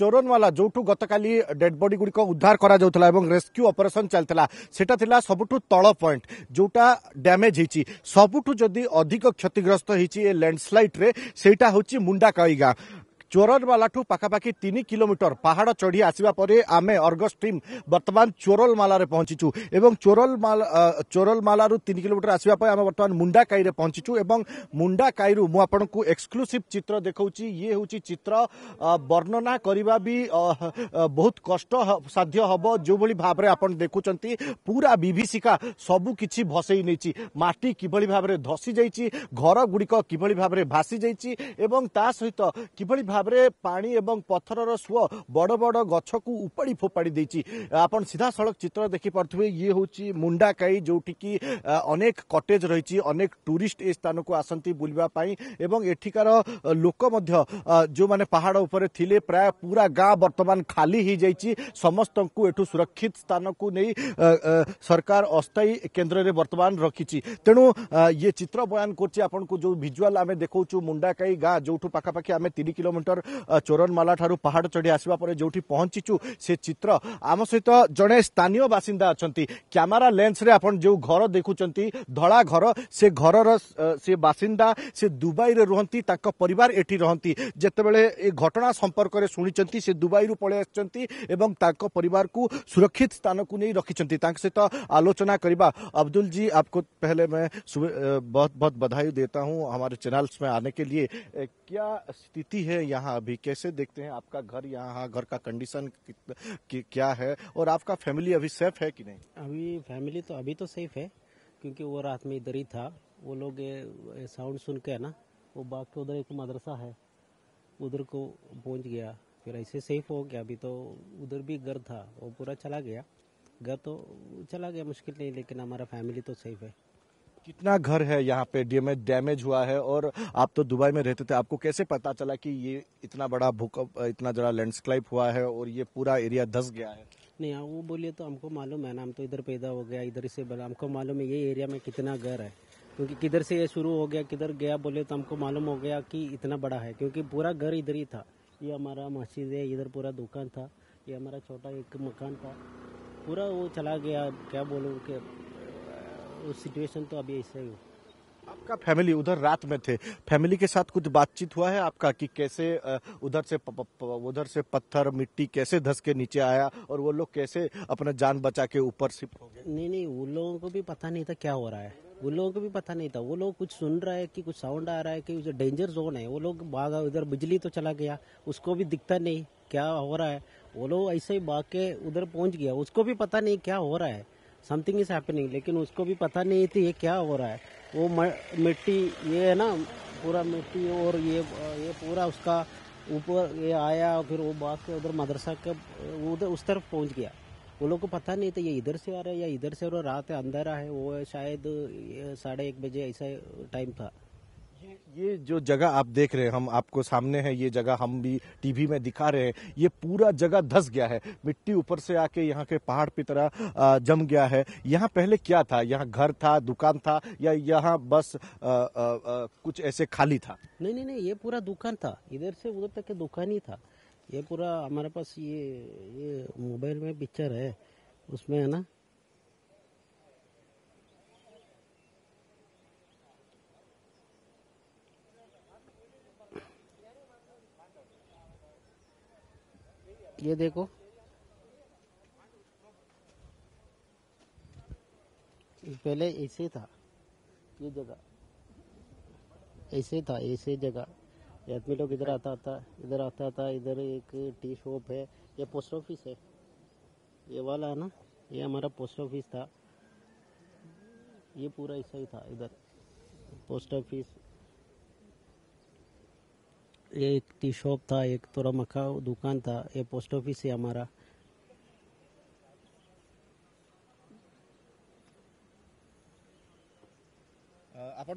চোরনওয়ালা যেটু গতকাল dead body গুড়ি উদ্ধার করা যাওয়া এবং রেস্ক্যু অপরেসন চালা সেটা লা সবুঠু তল পয়েন্ট যেটা ড্যামেজ হয়েছি সবুঠু যদি অধিক ক্ষতিগ্রস্ত হয়েছি এ ল্যান্ডস্লাইড্রে সেইটা হচ্ছে মুন্ডাকাই গাঁ চোরলমালাঠু পাখাপাখি তিন কিলোমিটর পাহাড় চড়ি আসবা পরে আমি অর্গস টিম বর্তমান চোরলমালার পৌঁছিছু এবং চোরলমালা চোরলমালার তিন কিলোমিটর আসবা পরে আমি বর্তমান মুন্ডাকাইরে পৌঁছিছু এবং মুন্ডাকাইরু মু আপনার এক্সক্লুসিভ চিত্র দেখাচ্ছি ইয়ে হচ্ছে চিত্র বর্ণনা করা বি বহুত কষ্ট সাধ্য হব যেভাবে ভাবে আপনার দেখুম পুরা বিভীষিকা সবুকিছি ভসাই নেই মাটি কিভাবে ভাবে ধসি যাই ঘরগুড়ি কিভাবে ভাবে ভাসি যাই এবং তা সহিত কিভাবে ভাবে भाव पानी एवं पथर सु बड़ बड़ गुपाड़ी फोपाड़ी आप सीधा सड़क चित्र देखिपे ये हूँ मुंडाकई जोटी अनेक कटेज रही टूरी स्थान को आसती बुलवापीकार लोक मध्य जो मैंने पहाड़ उपले प्राय पूरा गाँ बर्तमान खाली ही जाइए समस्त को सुरक्षित स्थान को नहीं सरकार अस्थायी केन्द्र में बर्तमान रखी तेणु ये चित्र बयान कर जो भिजुआल आम देखा मुंडाकई गाँ जो पखापाखी आम तीन किलोमीटर किलोमीटर चोरनमाला ठार् पहाड़ चढ़ी आसवाप जो पहुंची से चित्र आम सहित जड़े स्थानीय बासीदा अच्छा क्यमेरा लेन्सरे जो घर देखुं धला घर से घर से बासीदा से दुबई में रुहं पर घटना संपर्क में शुणी से दुबई रू पलै पर सुरक्षित स्थान को नहीं रखी सहित आलोचना करवा अब्दुल जी आपको पहले मैं सुबह बहुत बहुत बधाई देता हूँ हमारे चैनल्स में आने के लिए क्या स्थिति है यहाँ यहाँ अभी कैसे देखते हैं आपका घर यहाँ घर का कंडीशन क्या है और आपका फैमिली अभी सेफ है कि नहीं अभी फैमिली तो अभी तो सेफ है क्योंकि वो रात में इधर ही था वो लोग साउंड सुन के ना वो बाग के उधर एक मदरसा है उधर को पहुंच गया फिर ऐसे सेफ हो गया अभी तो उधर भी घर था वो पूरा चला गया घर तो चला गया मुश्किल नहीं लेकिन हमारा फैमिली तो सेफ है कितना घर है यहाँ पे डीएमए डैमेज हुआ है और आप तो दुबई में रहते थे आपको कैसे पता चला कि ये इतना बड़ा भूकंप इतना जरा लैंडस्लाइप हुआ है और ये पूरा एरिया धस गया है नहीं हाँ वो बोलिए तो हमको मालूम है ना हम तो इधर पैदा हो गया इधर से बोला हमको मालूम है ये एरिया में कितना घर है क्योंकि किधर से ये शुरू हो गया किधर गया बोले तो हमको मालूम हो गया कि इतना बड़ा है क्योंकि पूरा घर इधर ही था ये हमारा मस्जिद है इधर पूरा दुकान था ये हमारा छोटा एक मकान था पूरा वो चला गया क्या बोलूँ कि सिचुएशन तो अभी ऐसे ही आपका फैमिली उधर रात में थे फैमिली के साथ कुछ बातचीत हुआ है आपका कि कैसे उधर से उधर से पत्थर मिट्टी कैसे धस के नीचे आया और वो लोग कैसे अपना जान बचा के ऊपर शिफ्ट हो गए नहीं नहीं उन लोगों को भी पता नहीं था क्या हो रहा है वो लोगों को भी पता नहीं था वो लोग कुछ सुन रहा है कि कुछ साउंड आ रहा है कि जो डेंजर जोन है वो लोग भाग उधर बिजली तो चला गया उसको भी दिखता नहीं क्या हो रहा है वो लोग ऐसे ही भाग के उधर पहुंच गया उसको भी पता नहीं क्या हो रहा है समथिंग इज हैपनिंग लेकिन उसको भी पता नहीं थी ये क्या हो रहा है वो मिट्टी ये है ना पूरा मिट्टी और ये ये पूरा उसका ऊपर ये आया और फिर वो बात के उधर मदरसा के उधर उस तरफ पहुंच गया वो लोग को पता नहीं था ये इधर से आ रहा है या इधर से और रात है अंधेरा है वो शायद साढ़े एक बजे ऐसा टाइम था ये जो जगह आप देख रहे हैं हम आपको सामने है ये जगह हम भी टीवी में दिखा रहे हैं ये पूरा जगह धस गया है मिट्टी ऊपर से आके यहाँ के पहाड़ पे तरह जम गया है यहाँ पहले क्या था यहाँ घर था दुकान था या यहाँ बस आ, आ, आ, कुछ ऐसे खाली था नहीं नहीं नहीं ये पूरा दुकान था इधर से उधर तक दुकान ही था ये पूरा हमारे पास ये ये मोबाइल में पिक्चर है उसमें है ना ये देखो पहले ऐसे था ये जगह ऐसे था ऐसे जगह आदमी लोग इधर आता आता इधर आता आता इधर एक टी शॉप है ये पोस्ट ऑफिस है ये वाला है ना ये हमारा पोस्ट ऑफिस था ये पूरा ऐसा ही था इधर पोस्ट ऑफिस ये एक टी शॉप था एक थोड़ा मखा दुकान था ये पोस्ट ऑफिस है हमारा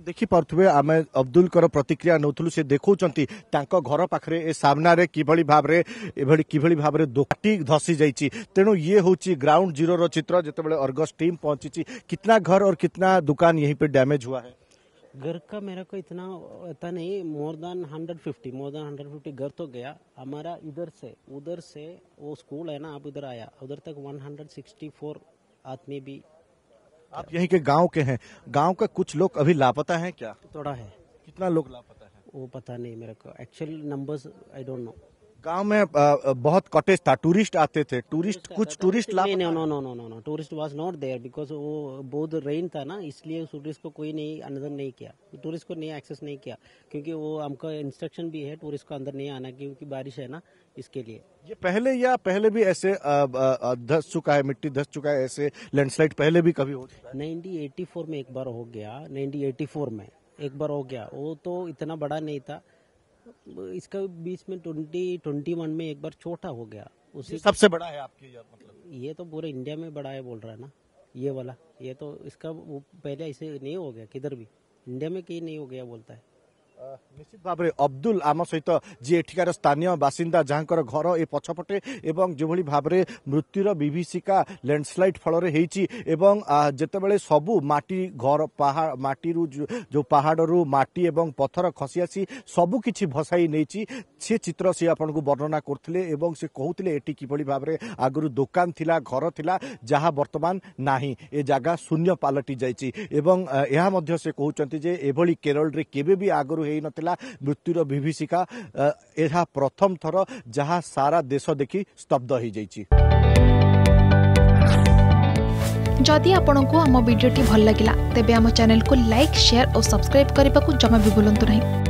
देखी पार्थिवे आम अब्दुल प्रतिक्रिया नौलु से देखा घर पाखे ए सामनार किभली भाव धसी जा तेणु ये हूँ ग्राउंड जीरो रो चित्र जिते अर्गस टीम पहुंची कितना घर और कितना दुकान यहीं पे डैमेज हुआ है घर का मेरा को इतना था नहीं more than hundred fifty more than hundred fifty घर तो गया हमारा इधर से उधर से वो स्कूल है ना आप इधर आया उधर तक वन हंड्रेड फोर आदमी भी आप यहीं के गांव के हैं गांव का कुछ लोग अभी लापता हैं क्या थोड़ा है कितना लोग लापता है वो पता नहीं मेरे को actual numbers I don't know गांव में बहुत कॉटेज था टूरिस्ट आते थे टूरिस्ट कुछ टूरिस्ट ला no no no no no tourist was not there because वो बहुत रेन था ना इसलिए टूरिस्ट को कोई नहीं अंदर नहीं किया टूरिस्ट को नहीं एक्सेस नहीं किया क्योंकि वो हमको इंस्ट्रक्शन भी है टूरिस्ट को अंदर नहीं आना क्योंकि बारिश है ना इसके लिए ये पहले या पहले भी ऐसे धस चुका है मिट्टी धस चुका है ऐसे लैंडस्लाइड पहले भी कभी हो नाइनटीन एटी में एक बार हो गया नाइनटीन में एक बार हो गया वो तो इतना बड़ा नहीं था इसका बीच में ट्वेंटी ट्वेंटी वन में एक बार छोटा हो गया उसी सबसे बड़ा है आपके मतलब ये तो पूरे इंडिया में बड़ा है बोल रहा है ना ये वाला ये तो इसका वो पहले ऐसे नहीं हो गया किधर भी इंडिया में कहीं नहीं हो गया बोलता है ନିଶ୍ଚିତ ଭାବରେ ଅବଦୁଲ ଆମ ସହିତ ଯିଏ ଏଠିକାର ସ୍ଥାନୀୟ ବାସିନ୍ଦା ଯାହାଙ୍କର ଘର ଏ ପଛପଟେ ଏବଂ ଯେଭଳି ଭାବରେ ମୃତ୍ୟୁର ବିଭୀଷିକା ଲ୍ୟାଣ୍ଡସ୍ଲାଇଡ୍ ଫଳରେ ହେଇଛି ଏବଂ ଯେତେବେଳେ ସବୁ ମାଟି ଘର ପାହା ମାଟିରୁ ଯେଉଁ ପାହାଡ଼ରୁ ମାଟି ଏବଂ ପଥର ଖସି ଆସି ସବୁ କିଛି ଭସାଇ ନେଇଛି ସେ ଚିତ୍ର ସେ ଆପଣଙ୍କୁ ବର୍ଣ୍ଣନା କରୁଥିଲେ ଏବଂ ସେ କହୁଥିଲେ ଏଠି କିଭଳି ଭାବରେ ଆଗରୁ ଦୋକାନ ଥିଲା ଘର ଥିଲା ଯାହା ବର୍ତ୍ତମାନ ନାହିଁ ଏ ଜାଗା ଶୂନ୍ୟ ପାଲଟି ଯାଇଛି ଏବଂ ଏହା ମଧ୍ୟ ସେ କହୁଛନ୍ତି ଯେ ଏଭଳି କେରଳରେ କେବେ ବି ଆଗରୁ ହୋଇନଥିଲା ମୃତ୍ୟୁର ବିଭୀଷିକା ଏହା ପ୍ରଥମ ଥର ଯାହା ସାରା ଦେଶ ଦେଖି ସ୍ତବ୍ଧ ହୋଇଯାଇଛି ଯଦି ଆପଣଙ୍କୁ ଆମ ଭିଡ଼ିଓଟି ଭଲ ଲାଗିଲା ତେବେ ଆମ ଚ୍ୟାନେଲକୁ ଲାଇକ୍ ସେୟାର ଓ ସବସ୍କ୍ରାଇବ୍ କରିବାକୁ ଜମା ବି ଭୁଲନ୍ତୁ ନାହିଁ